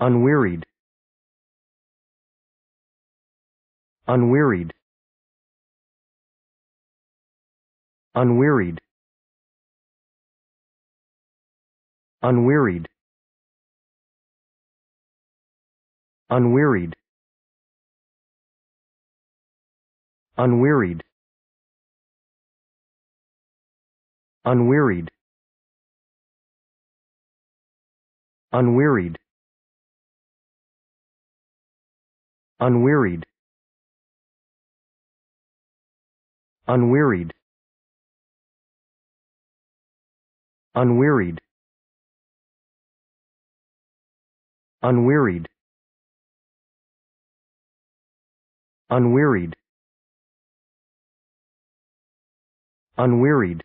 unwearied unwearied unwearied unwearied unwearied unwearied unwearied unwearied unwearied unwearied unwearied unwearied unwearied unwearied